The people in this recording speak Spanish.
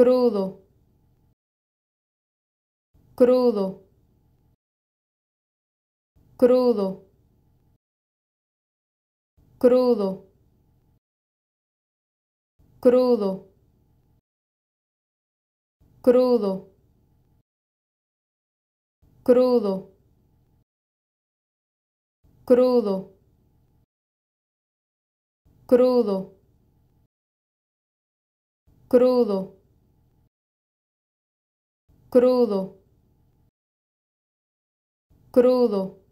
crudo, crudo, crudo, crudo, crudo, crudo, crudo, crudo, crudo, crudo crudo, crudo.